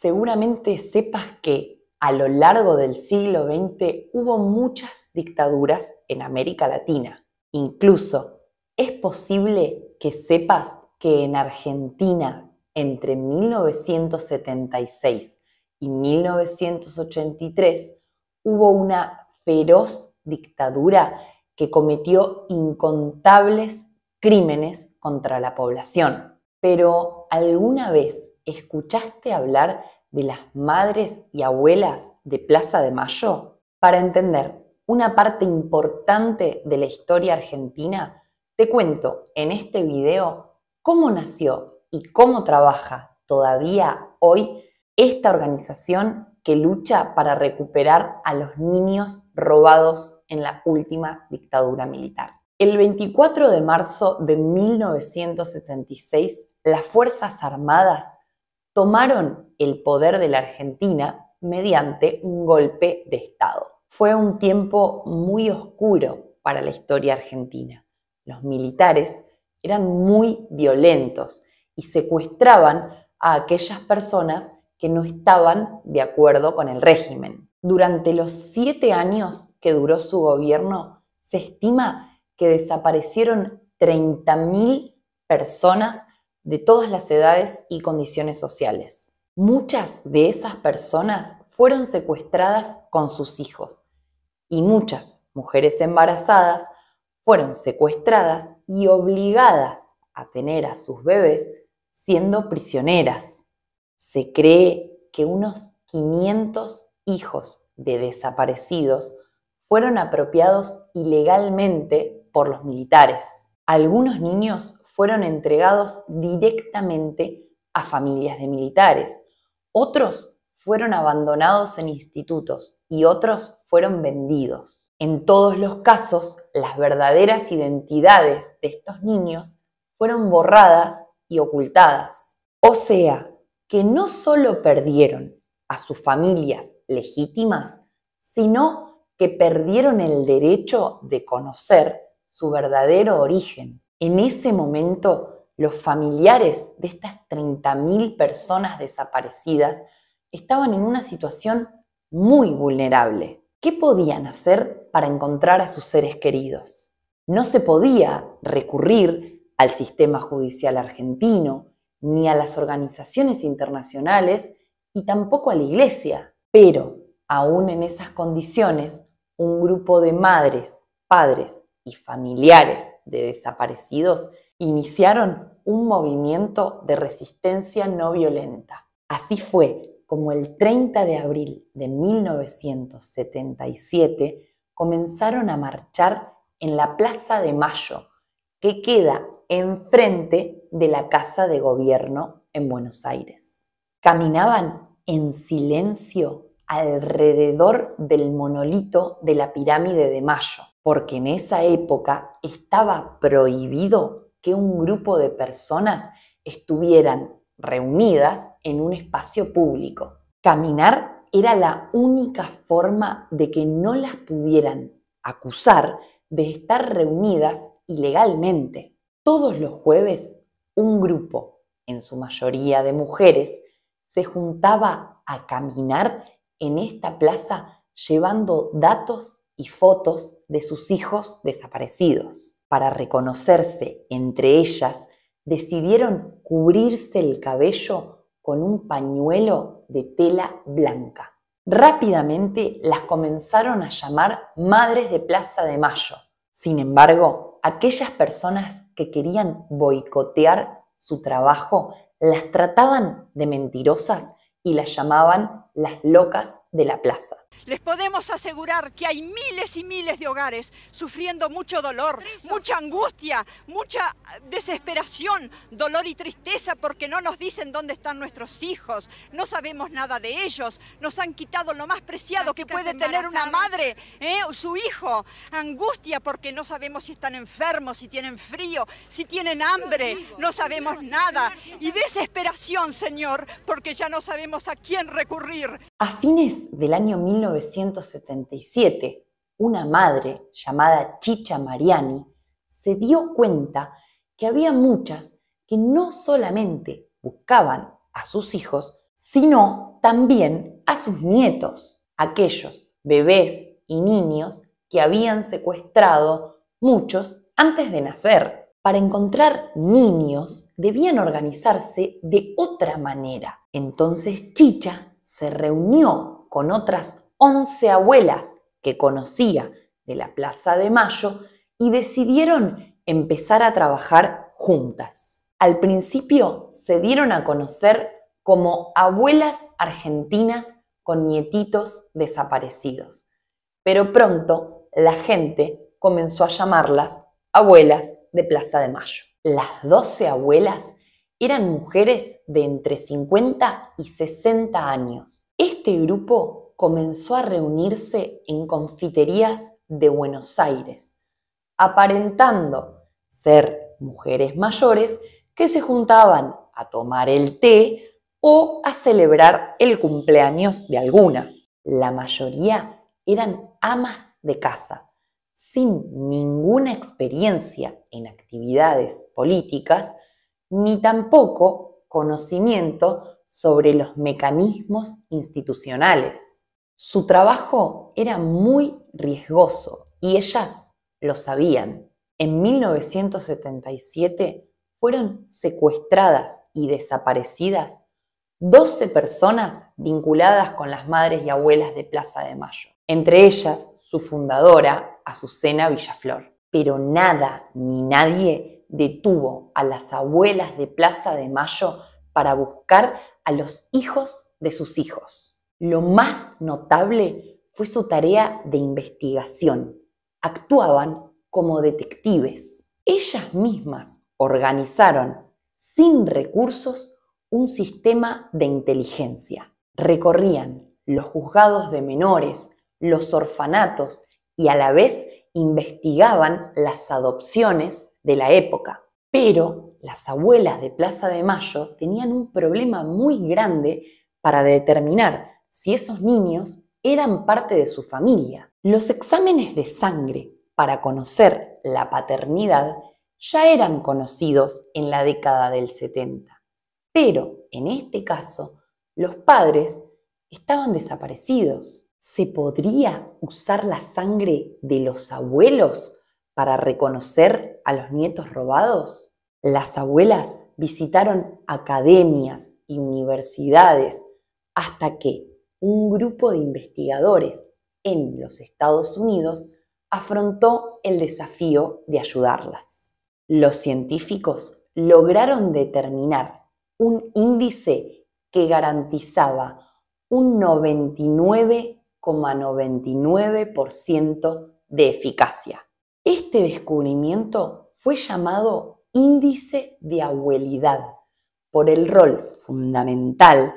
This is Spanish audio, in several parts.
seguramente sepas que a lo largo del siglo XX hubo muchas dictaduras en América Latina. Incluso es posible que sepas que en Argentina, entre 1976 y 1983, hubo una feroz dictadura que cometió incontables crímenes contra la población. Pero ¿alguna vez ¿Escuchaste hablar de las madres y abuelas de Plaza de Mayo? Para entender una parte importante de la historia argentina, te cuento en este video cómo nació y cómo trabaja todavía hoy esta organización que lucha para recuperar a los niños robados en la última dictadura militar. El 24 de marzo de 1976, las Fuerzas Armadas tomaron el poder de la Argentina mediante un golpe de Estado. Fue un tiempo muy oscuro para la historia argentina. Los militares eran muy violentos y secuestraban a aquellas personas que no estaban de acuerdo con el régimen. Durante los siete años que duró su gobierno, se estima que desaparecieron 30.000 personas de todas las edades y condiciones sociales. Muchas de esas personas fueron secuestradas con sus hijos y muchas mujeres embarazadas fueron secuestradas y obligadas a tener a sus bebés siendo prisioneras. Se cree que unos 500 hijos de desaparecidos fueron apropiados ilegalmente por los militares. Algunos niños fueron entregados directamente a familias de militares. Otros fueron abandonados en institutos y otros fueron vendidos. En todos los casos, las verdaderas identidades de estos niños fueron borradas y ocultadas. O sea, que no solo perdieron a sus familias legítimas, sino que perdieron el derecho de conocer su verdadero origen. En ese momento, los familiares de estas 30.000 personas desaparecidas estaban en una situación muy vulnerable. ¿Qué podían hacer para encontrar a sus seres queridos? No se podía recurrir al sistema judicial argentino, ni a las organizaciones internacionales y tampoco a la iglesia. Pero, aún en esas condiciones, un grupo de madres, padres y familiares de desaparecidos iniciaron un movimiento de resistencia no violenta. Así fue como el 30 de abril de 1977 comenzaron a marchar en la Plaza de Mayo, que queda enfrente de la Casa de Gobierno en Buenos Aires. Caminaban en silencio alrededor del monolito de la pirámide de Mayo, porque en esa época estaba prohibido que un grupo de personas estuvieran reunidas en un espacio público. Caminar era la única forma de que no las pudieran acusar de estar reunidas ilegalmente. Todos los jueves, un grupo, en su mayoría de mujeres, se juntaba a caminar en esta plaza llevando datos y fotos de sus hijos desaparecidos. Para reconocerse entre ellas, decidieron cubrirse el cabello con un pañuelo de tela blanca. Rápidamente las comenzaron a llamar Madres de Plaza de Mayo. Sin embargo, aquellas personas que querían boicotear su trabajo las trataban de mentirosas y las llamaban las locas de la plaza. Les podemos asegurar que hay miles y miles de hogares sufriendo mucho dolor, mucha angustia, mucha ah, desesperación, dolor y tristeza porque no nos dicen dónde están nuestros hijos, no sabemos nada de ellos, nos han quitado lo más preciado que puede tener una madre, ¿eh? su hijo, angustia porque no sabemos si están enfermos, si tienen frío, si tienen hambre, no sabemos nada y desesperación, Señor, porque ya no sabemos a quién recurrir a fines del año 1977, una madre llamada Chicha Mariani se dio cuenta que había muchas que no solamente buscaban a sus hijos, sino también a sus nietos, aquellos bebés y niños que habían secuestrado muchos antes de nacer. Para encontrar niños debían organizarse de otra manera. Entonces Chicha se reunió con otras 11 abuelas que conocía de la Plaza de Mayo y decidieron empezar a trabajar juntas. Al principio se dieron a conocer como abuelas argentinas con nietitos desaparecidos, pero pronto la gente comenzó a llamarlas abuelas de Plaza de Mayo. Las 12 abuelas eran mujeres de entre 50 y 60 años. Este grupo comenzó a reunirse en confiterías de Buenos Aires, aparentando ser mujeres mayores que se juntaban a tomar el té o a celebrar el cumpleaños de alguna. La mayoría eran amas de casa, sin ninguna experiencia en actividades políticas, ni tampoco conocimiento sobre los mecanismos institucionales. Su trabajo era muy riesgoso y ellas lo sabían. En 1977 fueron secuestradas y desaparecidas 12 personas vinculadas con las madres y abuelas de Plaza de Mayo, entre ellas su fundadora, Azucena Villaflor pero nada ni nadie detuvo a las abuelas de Plaza de Mayo para buscar a los hijos de sus hijos. Lo más notable fue su tarea de investigación. Actuaban como detectives. Ellas mismas organizaron, sin recursos, un sistema de inteligencia. Recorrían los juzgados de menores, los orfanatos y a la vez investigaban las adopciones de la época. Pero las abuelas de Plaza de Mayo tenían un problema muy grande para determinar si esos niños eran parte de su familia. Los exámenes de sangre para conocer la paternidad ya eran conocidos en la década del 70. Pero en este caso, los padres estaban desaparecidos. ¿Se podría usar la sangre de los abuelos para reconocer a los nietos robados? Las abuelas visitaron academias y universidades hasta que un grupo de investigadores en los Estados Unidos afrontó el desafío de ayudarlas. Los científicos lograron determinar un índice que garantizaba un 99% 99% de eficacia. Este descubrimiento fue llamado índice de abuelidad por el rol fundamental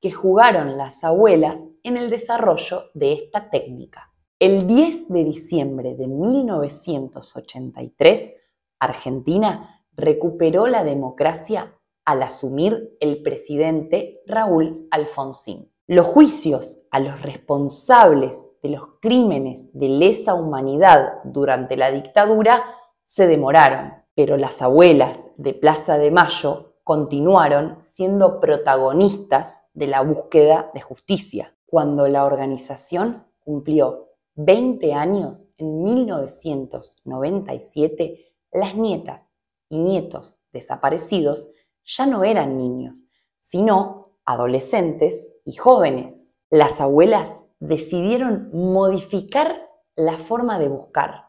que jugaron las abuelas en el desarrollo de esta técnica. El 10 de diciembre de 1983, Argentina recuperó la democracia al asumir el presidente Raúl Alfonsín. Los juicios a los responsables de los crímenes de lesa humanidad durante la dictadura se demoraron, pero las abuelas de Plaza de Mayo continuaron siendo protagonistas de la búsqueda de justicia. Cuando la organización cumplió 20 años, en 1997, las nietas y nietos desaparecidos ya no eran niños, sino adolescentes y jóvenes. Las abuelas decidieron modificar la forma de buscar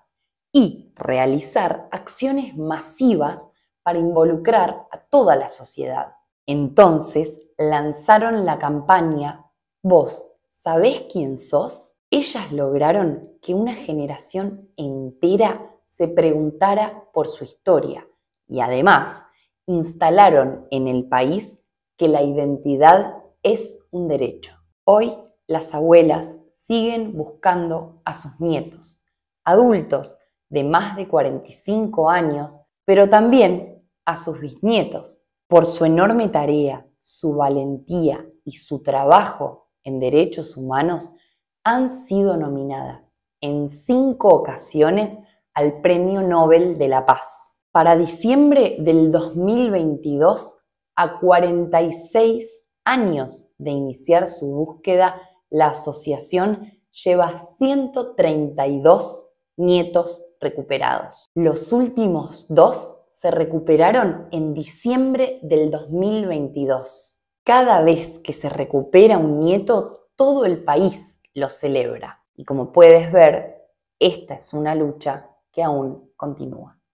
y realizar acciones masivas para involucrar a toda la sociedad. Entonces lanzaron la campaña Vos, ¿sabés quién sos? Ellas lograron que una generación entera se preguntara por su historia y además instalaron en el país que la identidad es un derecho. Hoy las abuelas siguen buscando a sus nietos, adultos de más de 45 años, pero también a sus bisnietos, por su enorme tarea, su valentía y su trabajo en derechos humanos, han sido nominadas en cinco ocasiones al Premio Nobel de la Paz. Para diciembre del 2022 a 46 años de iniciar su búsqueda, la asociación lleva 132 nietos recuperados. Los últimos dos se recuperaron en diciembre del 2022. Cada vez que se recupera un nieto, todo el país lo celebra. Y como puedes ver, esta es una lucha que aún continúa.